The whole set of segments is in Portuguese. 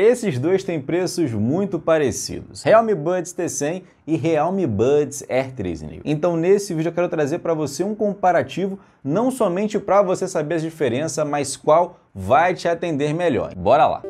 Esses dois têm preços muito parecidos, Realme Buds T100 e Realme Buds Air 3 New. Então nesse vídeo eu quero trazer para você um comparativo, não somente para você saber a diferença, mas qual vai te atender melhor. Bora lá!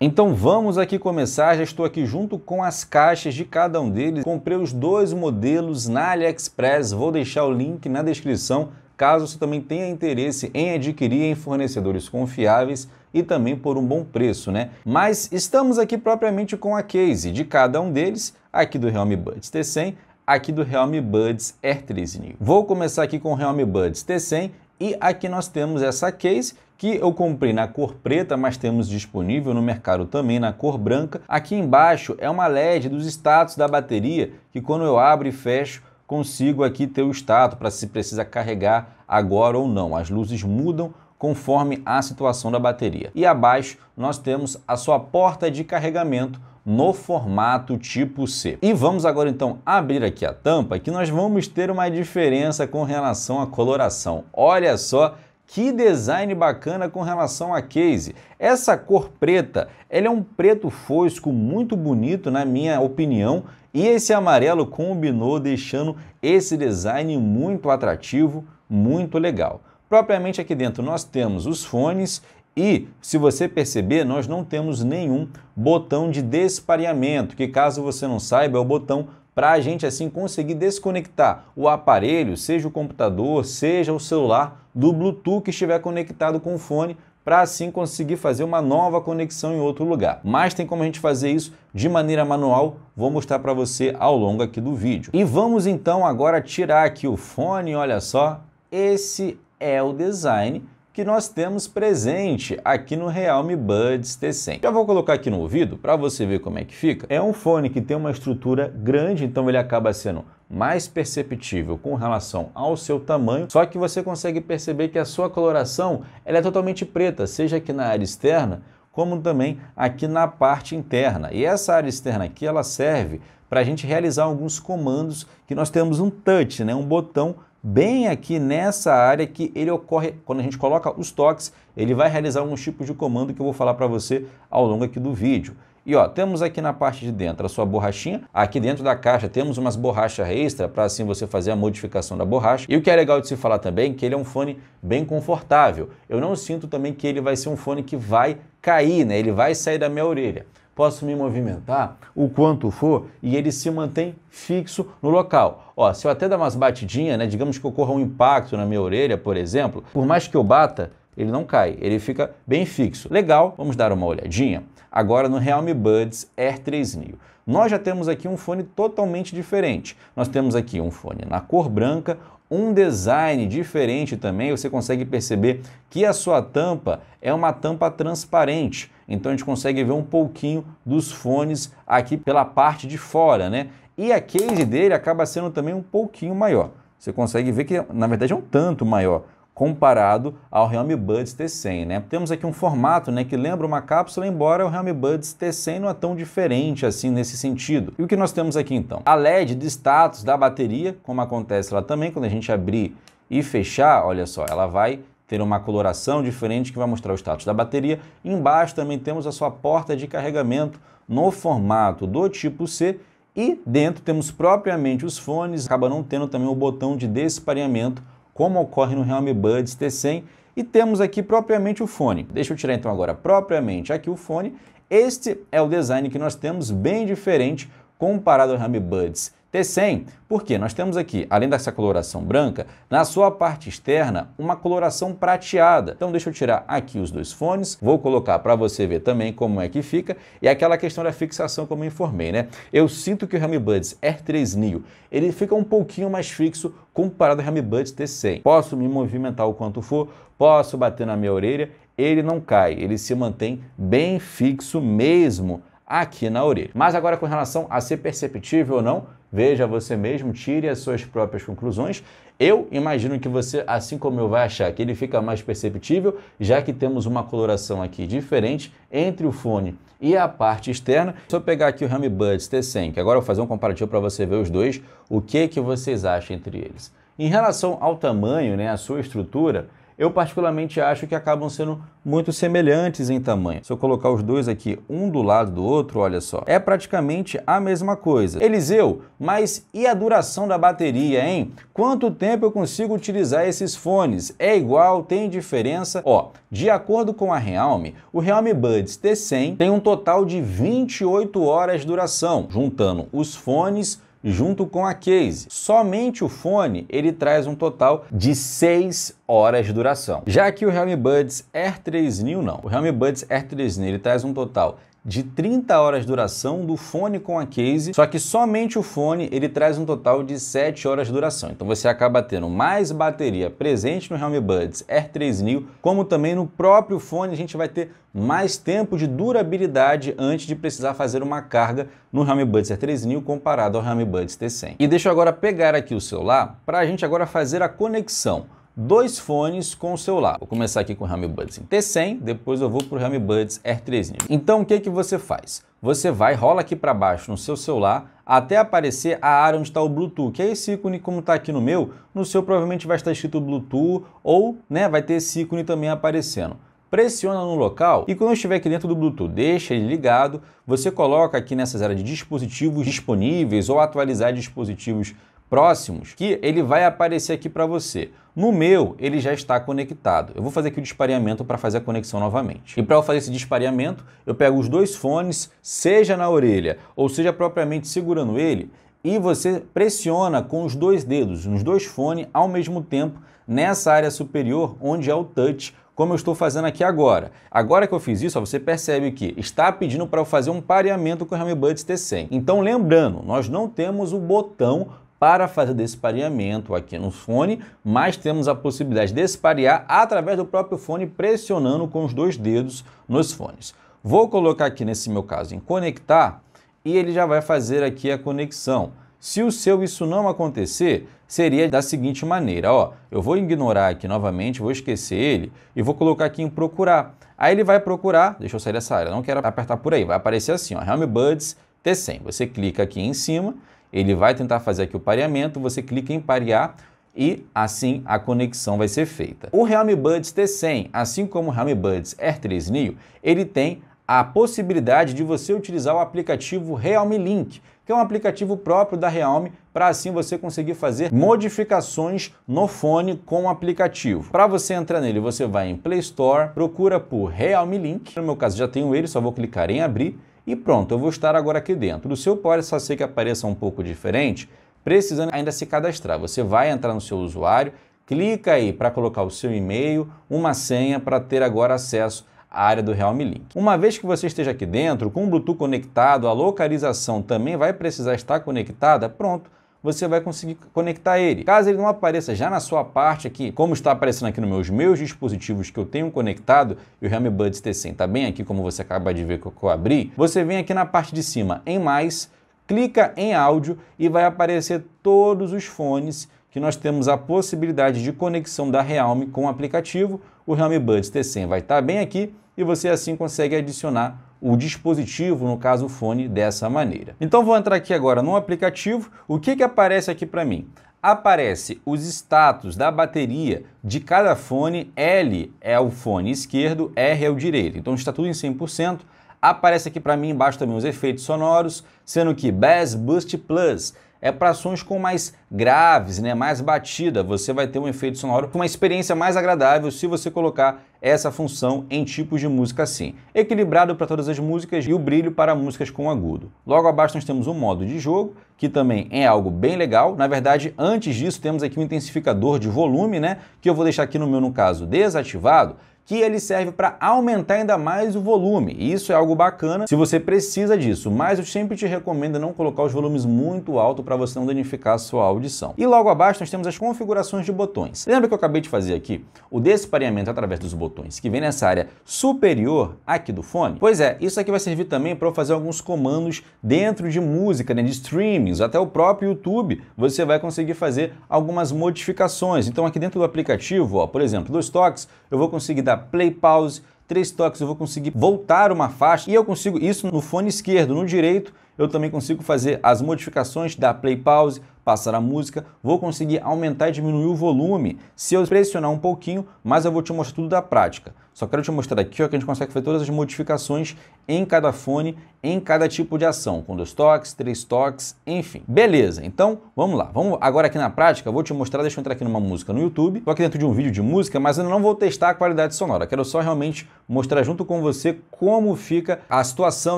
Então vamos aqui começar, já estou aqui junto com as caixas de cada um deles. Comprei os dois modelos na AliExpress, vou deixar o link na descrição Caso você também tenha interesse em adquirir em fornecedores confiáveis e também por um bom preço, né? Mas estamos aqui propriamente com a case de cada um deles, aqui do Realme Buds T100, aqui do Realme Buds R3 New. Vou começar aqui com o Realme Buds T100 e aqui nós temos essa case que eu comprei na cor preta, mas temos disponível no mercado também na cor branca. Aqui embaixo é uma LED dos status da bateria que quando eu abro e fecho consigo aqui ter o status para se precisa carregar agora ou não. As luzes mudam conforme a situação da bateria. E abaixo nós temos a sua porta de carregamento no formato tipo C. E vamos agora então abrir aqui a tampa que nós vamos ter uma diferença com relação à coloração. Olha só que design bacana com relação à case. Essa cor preta, ela é um preto fosco muito bonito na minha opinião e esse amarelo combinou, deixando esse design muito atrativo, muito legal. Propriamente aqui dentro nós temos os fones e, se você perceber, nós não temos nenhum botão de despareamento, que caso você não saiba, é o botão para a gente assim conseguir desconectar o aparelho, seja o computador, seja o celular, do Bluetooth que estiver conectado com o fone para assim conseguir fazer uma nova conexão em outro lugar. Mas tem como a gente fazer isso de maneira manual, vou mostrar para você ao longo aqui do vídeo. E vamos então agora tirar aqui o fone, olha só, esse é o design que nós temos presente aqui no Realme Buds T100. Já vou colocar aqui no ouvido para você ver como é que fica. É um fone que tem uma estrutura grande, então ele acaba sendo mais perceptível com relação ao seu tamanho, só que você consegue perceber que a sua coloração ela é totalmente preta, seja aqui na área externa, como também aqui na parte interna. E essa área externa aqui ela serve para a gente realizar alguns comandos que nós temos um touch, né, um botão bem aqui nessa área que ele ocorre, quando a gente coloca os toques, ele vai realizar alguns tipos de comando que eu vou falar para você ao longo aqui do vídeo. E ó, temos aqui na parte de dentro a sua borrachinha, aqui dentro da caixa temos umas borrachas extra para assim você fazer a modificação da borracha. E o que é legal de se falar também é que ele é um fone bem confortável. Eu não sinto também que ele vai ser um fone que vai cair, né? Ele vai sair da minha orelha posso me movimentar o quanto for e ele se mantém fixo no local. Ó, se eu até dar umas batidinhas, né, digamos que ocorra um impacto na minha orelha, por exemplo, por mais que eu bata, ele não cai, ele fica bem fixo. Legal, vamos dar uma olhadinha agora no Realme Buds Air 3 Neo. Nós já temos aqui um fone totalmente diferente. Nós temos aqui um fone na cor branca, um design diferente também. Você consegue perceber que a sua tampa é uma tampa transparente. Então a gente consegue ver um pouquinho dos fones aqui pela parte de fora, né? E a case dele acaba sendo também um pouquinho maior. Você consegue ver que na verdade é um tanto maior comparado ao Realme Buds T100, né? Temos aqui um formato, né, que lembra uma cápsula, embora o Realme Buds T100 não é tão diferente assim nesse sentido. E o que nós temos aqui então? A LED de status da bateria, como acontece lá também quando a gente abrir e fechar, olha só, ela vai ter uma coloração diferente que vai mostrar o status da bateria. Embaixo também temos a sua porta de carregamento no formato do tipo C e dentro temos propriamente os fones, acaba não tendo também o botão de despareamento como ocorre no Realme Buds T100 e temos aqui propriamente o fone. Deixa eu tirar então agora propriamente aqui o fone. Este é o design que nós temos, bem diferente comparado ao Realme Buds T100, porque nós temos aqui, além dessa coloração branca, na sua parte externa, uma coloração prateada. Então deixa eu tirar aqui os dois fones, vou colocar para você ver também como é que fica, e aquela questão da fixação como eu informei, né? Eu sinto que o Realme Buds R3 Neo, ele fica um pouquinho mais fixo comparado ao Realme Buds T100. Posso me movimentar o quanto for, posso bater na minha orelha, ele não cai, ele se mantém bem fixo mesmo aqui na orelha. Mas agora com relação a ser perceptível ou não, Veja você mesmo, tire as suas próprias conclusões. Eu imagino que você, assim como eu, vai achar que ele fica mais perceptível, já que temos uma coloração aqui diferente entre o fone e a parte externa. Se eu pegar aqui o Home Buds T100, que agora eu vou fazer um comparativo para você ver os dois, o que, que vocês acham entre eles. Em relação ao tamanho, né, a sua estrutura, eu particularmente acho que acabam sendo muito semelhantes em tamanho. Se eu colocar os dois aqui, um do lado do outro, olha só, é praticamente a mesma coisa. Eliseu, mas e a duração da bateria, hein? Quanto tempo eu consigo utilizar esses fones? É igual? Tem diferença? Ó, de acordo com a Realme, o Realme Buds T100 tem um total de 28 horas de duração, juntando os fones, junto com a case. Somente o fone ele traz um total de 6 horas de duração. Já que o Realme Buds Air 3 New não. O Realme Buds Air 3 New ele traz um total de 30 horas de duração do fone com a case, só que somente o fone ele traz um total de 7 horas de duração. Então você acaba tendo mais bateria presente no Realme Buds R3 Neo, como também no próprio fone a gente vai ter mais tempo de durabilidade antes de precisar fazer uma carga no Realme Buds R3 Neo comparado ao Realme Buds T100. E deixa eu agora pegar aqui o celular para a gente agora fazer a conexão dois fones com o celular. Vou começar aqui com o Realme Buds T100, depois eu vou para o Realme Buds R3 Então o que, que você faz? Você vai, rola aqui para baixo no seu celular até aparecer a área onde está o Bluetooth, que é esse ícone como está aqui no meu, no seu provavelmente vai estar escrito Bluetooth ou né, vai ter esse ícone também aparecendo pressiona no local e quando estiver aqui dentro do Bluetooth, deixa ele ligado, você coloca aqui nessas áreas de dispositivos disponíveis ou atualizar dispositivos próximos que ele vai aparecer aqui para você. No meu, ele já está conectado. Eu vou fazer aqui o dispareamento para fazer a conexão novamente. E para eu fazer esse dispareamento, eu pego os dois fones, seja na orelha ou seja propriamente segurando ele, e você pressiona com os dois dedos nos dois fones ao mesmo tempo nessa área superior onde é o touch, como eu estou fazendo aqui agora. Agora que eu fiz isso, você percebe que está pedindo para eu fazer um pareamento com o Hammer Buds T100. Então lembrando, nós não temos o botão para fazer desse pareamento aqui no fone, mas temos a possibilidade de parear através do próprio fone pressionando com os dois dedos nos fones. Vou colocar aqui nesse meu caso em conectar e ele já vai fazer aqui a conexão. Se o seu isso não acontecer, seria da seguinte maneira, ó, eu vou ignorar aqui novamente, vou esquecer ele e vou colocar aqui em procurar. Aí ele vai procurar, deixa eu sair dessa área, não quero apertar por aí, vai aparecer assim, ó, Helm Buds T100. Você clica aqui em cima ele vai tentar fazer aqui o pareamento, você clica em parear e assim a conexão vai ser feita. O Realme Buds T100, assim como o Realme Buds R3 Neo, ele tem a possibilidade de você utilizar o aplicativo Realme Link, que é um aplicativo próprio da Realme, para assim você conseguir fazer modificações no fone com o aplicativo. Para você entrar nele, você vai em Play Store, procura por Realme Link. No meu caso já tenho ele, só vou clicar em abrir e pronto, eu vou estar agora aqui dentro. O seu pode só ser que apareça um pouco diferente, precisando ainda se cadastrar. Você vai entrar no seu usuário, clica aí para colocar o seu e-mail, uma senha para ter agora acesso à área do Realme Link. Uma vez que você esteja aqui dentro, com o Bluetooth conectado, a localização também vai precisar estar conectada, pronto, você vai conseguir conectar ele. Caso ele não apareça já na sua parte aqui, como está aparecendo aqui nos meus, meus dispositivos que eu tenho conectado, e o HameBuds T100 está bem aqui, como você acaba de ver que eu abri, você vem aqui na parte de cima em mais, clica em áudio e vai aparecer todos os fones que nós temos a possibilidade de conexão da Realme com o aplicativo. O Realme Buds T100 vai estar tá bem aqui e você assim consegue adicionar o dispositivo, no caso o fone, dessa maneira. Então vou entrar aqui agora no aplicativo. O que, que aparece aqui para mim? Aparece os status da bateria de cada fone. L é o fone esquerdo, R é o direito. Então está tudo em 100%. Aparece aqui para mim embaixo também os efeitos sonoros, sendo que Bass Boost Plus é para sons com mais graves, né, mais batida. Você vai ter um efeito sonoro com uma experiência mais agradável se você colocar essa função em tipos de música assim. Equilibrado para todas as músicas e o brilho para músicas com agudo. Logo abaixo nós temos um modo de jogo, que também é algo bem legal. Na verdade, antes disso temos aqui um intensificador de volume, né, que eu vou deixar aqui no meu, no caso, desativado, que ele serve para aumentar ainda mais o volume. Isso é algo bacana se você precisa disso, mas eu sempre te recomendo não colocar os volumes muito alto para você não danificar a sua audição. E logo abaixo nós temos as configurações de botões. Lembra que eu acabei de fazer aqui o despareamento através dos botões que vem nessa área superior aqui do fone? Pois é, isso aqui vai servir também para fazer alguns comandos dentro de música, né, de streamings, até o próprio YouTube, você vai conseguir fazer algumas modificações. Então aqui dentro do aplicativo, ó, por exemplo, dos toques, eu vou conseguir dar play, pause, três toques, eu vou conseguir voltar uma faixa e eu consigo isso no fone esquerdo, no direito eu também consigo fazer as modificações, da play, pause, passar a música, vou conseguir aumentar e diminuir o volume. Se eu pressionar um pouquinho, mas eu vou te mostrar tudo da prática. Só quero te mostrar aqui ó, que a gente consegue fazer todas as modificações em cada fone, em cada tipo de ação, com dois toques, três toques, enfim. Beleza, então vamos lá. Vamos agora aqui na prática, vou te mostrar, deixa eu entrar aqui numa música no YouTube. Estou aqui dentro de um vídeo de música, mas eu não vou testar a qualidade sonora. Quero só realmente mostrar junto com você como fica a situação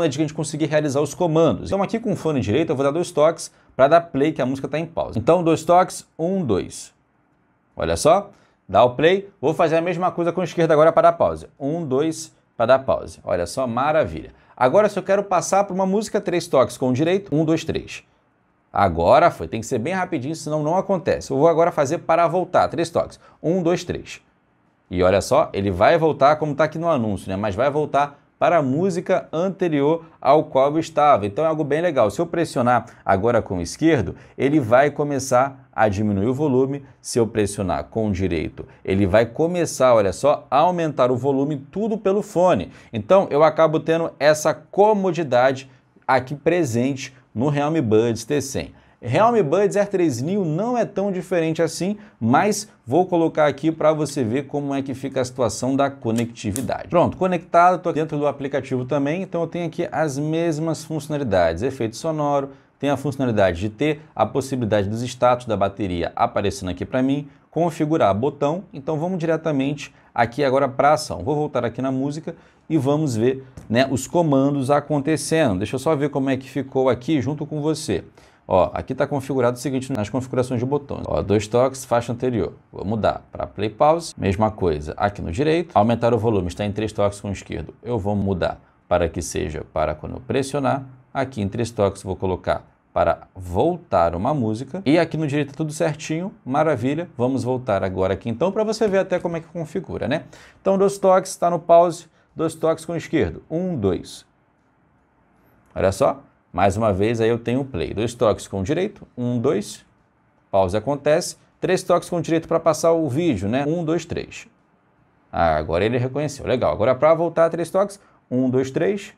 né, de que a gente conseguir realizar os comandos. Então aqui com o fone direito eu vou dar dois toques, para dar play, que a música está em pausa. Então, dois toques, um, dois. Olha só, dá o play. Vou fazer a mesma coisa com a esquerda agora para dar pausa. Um, dois, para dar pausa. Olha só, maravilha. Agora, se eu quero passar para uma música, três toques com o direito, um, dois, três. Agora foi, tem que ser bem rapidinho, senão não acontece. Eu vou agora fazer para voltar, três toques. Um, dois, três. E olha só, ele vai voltar como está aqui no anúncio, né? Mas vai voltar para a música anterior ao qual eu estava. Então é algo bem legal. Se eu pressionar agora com o esquerdo, ele vai começar a diminuir o volume. Se eu pressionar com o direito, ele vai começar, olha só, a aumentar o volume tudo pelo fone. Então eu acabo tendo essa comodidade aqui presente no Realme Buds T100. Realme Buds Air 3 Neo não é tão diferente assim, mas vou colocar aqui para você ver como é que fica a situação da conectividade. Pronto, conectado, estou dentro do aplicativo também, então eu tenho aqui as mesmas funcionalidades, efeito sonoro, tem a funcionalidade de ter a possibilidade dos status da bateria aparecendo aqui para mim, configurar botão, então vamos diretamente aqui agora para ação. Vou voltar aqui na música e vamos ver né, os comandos acontecendo. Deixa eu só ver como é que ficou aqui junto com você. Ó, aqui está configurado o seguinte nas configurações de botões. Ó, dois toques, faixa anterior. Vou mudar para play pause. Mesma coisa aqui no direito. Aumentar o volume está em três toques com o esquerdo. Eu vou mudar para que seja para quando eu pressionar. Aqui em três toques vou colocar para voltar uma música. E aqui no direito tá tudo certinho, maravilha. Vamos voltar agora aqui então para você ver até como é que configura, né? Então dois toques, está no pause, dois toques com o esquerdo. Um, dois. Olha só, mais uma vez, aí eu tenho o play. Dois toques com o direito, um, dois, pausa acontece. Três toques com o direito para passar o vídeo, né? Um, dois, três. Ah, agora ele reconheceu, legal. Agora para voltar, três toques, um, dois, três,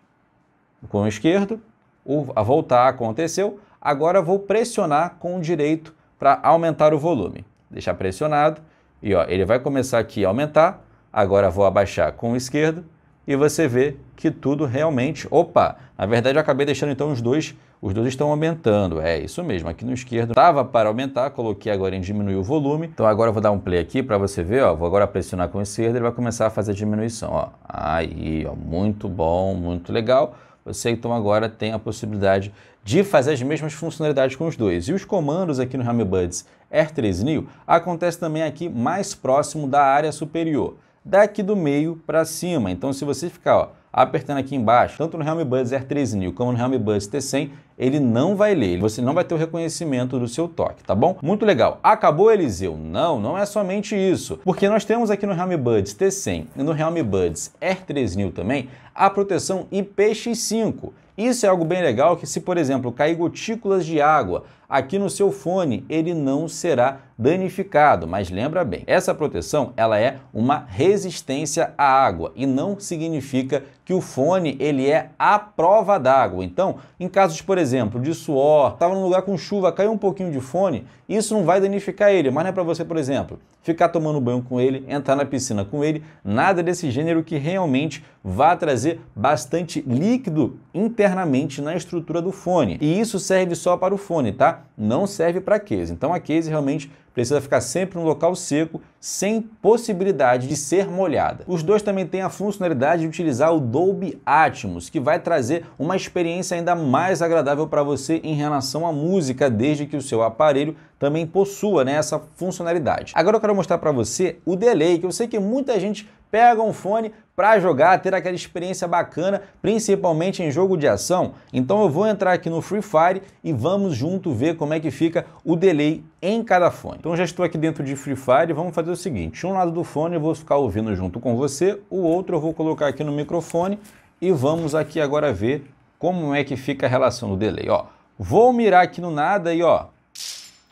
com o esquerdo. O, a voltar aconteceu. Agora vou pressionar com o direito para aumentar o volume. Deixar pressionado. E ó, ele vai começar aqui a aumentar. Agora vou abaixar com o esquerdo e você vê que tudo realmente, opa, na verdade eu acabei deixando então os dois, os dois estão aumentando, é isso mesmo, aqui no esquerdo estava para aumentar, coloquei agora em diminuir o volume, então agora eu vou dar um play aqui para você ver, ó, vou agora pressionar com o esquerdo, ele vai começar a fazer a diminuição, ó, aí, ó, muito bom, muito legal, você então agora tem a possibilidade de fazer as mesmas funcionalidades com os dois. E os comandos aqui no Hammer Buds R3 New acontece também aqui mais próximo da área superior daqui do meio para cima. Então, se você ficar ó, apertando aqui embaixo, tanto no Realme Buds r 3 New como no Realme Buds T100, ele não vai ler, você não vai ter o reconhecimento do seu toque, tá bom? Muito legal. Acabou, Eliseu? Não, não é somente isso, porque nós temos aqui no Realme Buds T100 e no Realme Buds R3 New também a proteção IPX5. Isso é algo bem legal que se, por exemplo, cair gotículas de água aqui no seu fone, ele não será danificado. Mas lembra bem, essa proteção ela é uma resistência à água e não significa que o fone ele é à prova d'água. Então, em casos, por exemplo, de suor, estava num lugar com chuva, caiu um pouquinho de fone, isso não vai danificar ele, mas não é para você, por exemplo, ficar tomando banho com ele, entrar na piscina com ele, nada desse gênero que realmente vá trazer bastante líquido internamente na estrutura do fone. E isso serve só para o fone, tá? não serve para case. Então a case realmente precisa ficar sempre em um local seco, sem possibilidade de ser molhada. Os dois também têm a funcionalidade de utilizar o Dolby Atmos, que vai trazer uma experiência ainda mais agradável para você em relação à música, desde que o seu aparelho também possua né, essa funcionalidade. Agora eu quero mostrar para você o delay, que eu sei que muita gente pega um fone para jogar, ter aquela experiência bacana, principalmente em jogo de ação. Então eu vou entrar aqui no Free Fire e vamos junto ver como é que fica o delay em cada fone. Então já estou aqui dentro de Free Fire, vamos fazer o seguinte, um lado do fone eu vou ficar ouvindo junto com você, o outro eu vou colocar aqui no microfone e vamos aqui agora ver como é que fica a relação do delay, ó. Vou mirar aqui no nada e ó,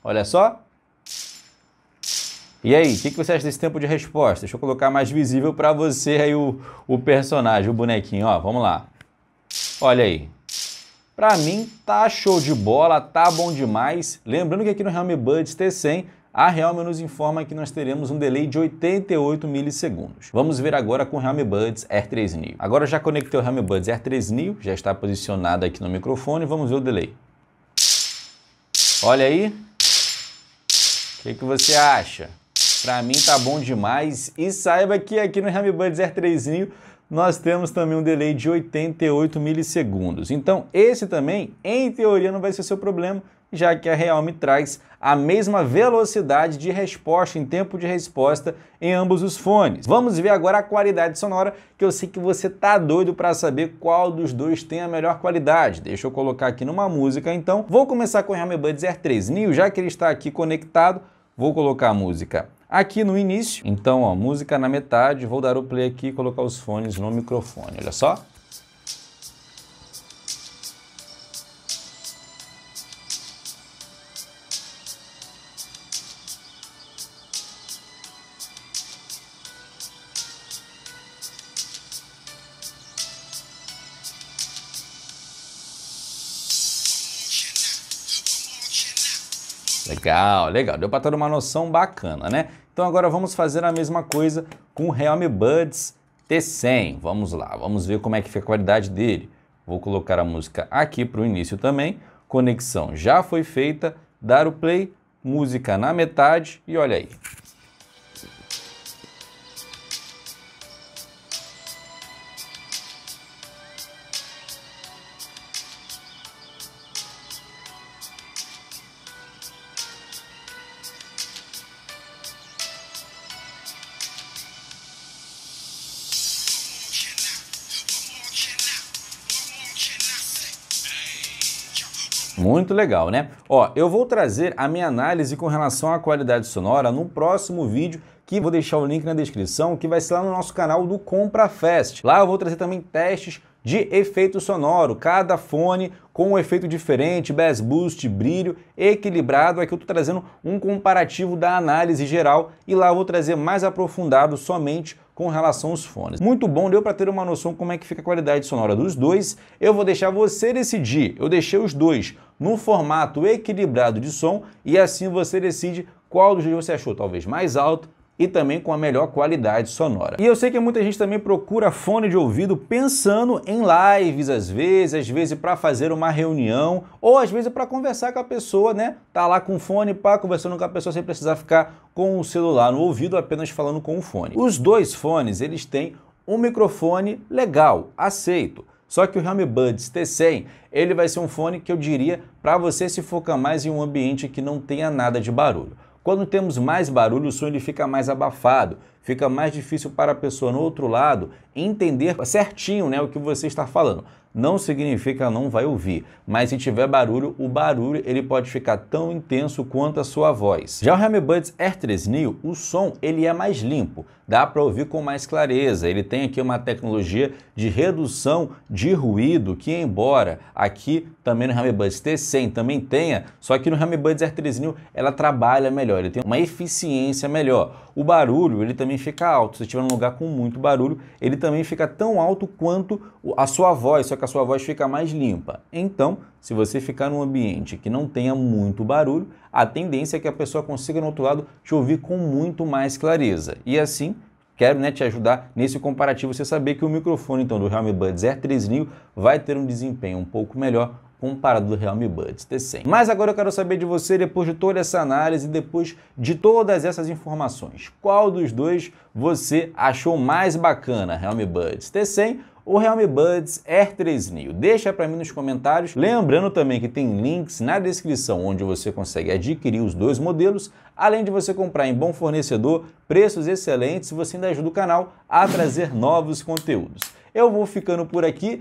olha só. E aí, o que, que, você acha desse tempo de resposta? Deixa eu colocar mais visível para você aí o, o personagem, o bonequinho, ó, vamos lá. Olha aí, para mim, tá show de bola, tá bom demais. Lembrando que aqui no Realme Buds T100 a Realme nos informa que nós teremos um delay de 88 milissegundos. Vamos ver agora com o Realme Buds R3 Neo. Agora já conectei o Realme Buds R3 Neo, já está posicionado aqui no microfone, vamos ver o delay. Olha aí. O que, que você acha? Para mim tá bom demais e saiba que aqui no Realme Buds R3 Neo nós temos também um delay de 88 milissegundos. Então esse também, em teoria, não vai ser seu problema, já que a Realme traz a mesma velocidade de resposta em tempo de resposta em ambos os fones. Vamos ver agora a qualidade sonora, que eu sei que você tá doido para saber qual dos dois tem a melhor qualidade. Deixa eu colocar aqui numa música então. Vou começar com o Realme Buds Air 3 New, já que ele está aqui conectado, vou colocar a música aqui no início. Então, ó, música na metade, vou dar o play aqui e colocar os fones no microfone, olha só. fiscal. Legal, deu para ter uma noção bacana, né? Então agora vamos fazer a mesma coisa com o Realme Buds T100. Vamos lá, vamos ver como é que fica a qualidade dele. Vou colocar a música aqui para o início também. Conexão já foi feita, dar o play, música na metade e olha aí. muito legal, né? Ó, eu vou trazer a minha análise com relação à qualidade sonora no próximo vídeo que vou deixar o link na descrição, que vai ser lá no nosso canal do Compra Fest. Lá eu vou trazer também testes de efeito sonoro, cada fone com um efeito diferente, bass boost, brilho, equilibrado. Aqui eu estou trazendo um comparativo da análise geral e lá eu vou trazer mais aprofundado somente com relação aos fones. Muito bom, deu para ter uma noção como é que fica a qualidade sonora dos dois. Eu vou deixar você decidir. Eu deixei os dois no formato equilibrado de som e assim você decide qual dos dois você achou talvez mais alto e também com a melhor qualidade sonora. E eu sei que muita gente também procura fone de ouvido pensando em lives às vezes, às vezes para fazer uma reunião ou às vezes para conversar com a pessoa, né? Tá lá com o fone para conversando com a pessoa sem precisar ficar com o celular no ouvido apenas falando com o fone. Os dois fones, eles têm um microfone legal, aceito. Só que o Realme Buds T100, ele vai ser um fone que eu diria para você se focar mais em um ambiente que não tenha nada de barulho. Quando temos mais barulho, o som ele fica mais abafado, fica mais difícil para a pessoa no outro lado entender certinho né, o que você está falando não significa não vai ouvir, mas se tiver barulho, o barulho ele pode ficar tão intenso quanto a sua voz. Já o Hummibuds R3 Neo, o som ele é mais limpo, dá para ouvir com mais clareza. Ele tem aqui uma tecnologia de redução de ruído que embora aqui também no Hummibuds T100 também tenha, só que no Hummibuds R3 Neo ela trabalha melhor, ele tem uma eficiência melhor o barulho ele também fica alto. Se estiver num lugar com muito barulho, ele também fica tão alto quanto a sua voz, só que a sua voz fica mais limpa. Então, se você ficar num ambiente que não tenha muito barulho, a tendência é que a pessoa consiga no outro lado te ouvir com muito mais clareza. E assim, quero né, te ajudar nesse comparativo, você saber que o microfone então do Realme Buds Air 3000 vai ter um desempenho um pouco melhor comparado do Realme Buds T100. Mas agora eu quero saber de você, depois de toda essa análise, depois de todas essas informações, qual dos dois você achou mais bacana, Realme Buds T100 o Realme Buds Air 3 Neo. Deixa para mim nos comentários. Lembrando também que tem links na descrição onde você consegue adquirir os dois modelos, além de você comprar em bom fornecedor, preços excelentes, você ainda ajuda o canal a trazer novos conteúdos. Eu vou ficando por aqui.